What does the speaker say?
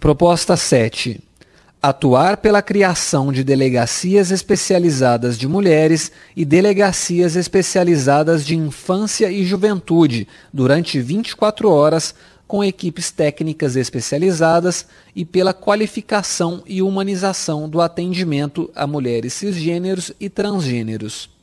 Proposta 7. Atuar pela criação de delegacias especializadas de mulheres e delegacias especializadas de infância e juventude durante 24 horas com equipes técnicas especializadas e pela qualificação e humanização do atendimento a mulheres cisgêneros e transgêneros.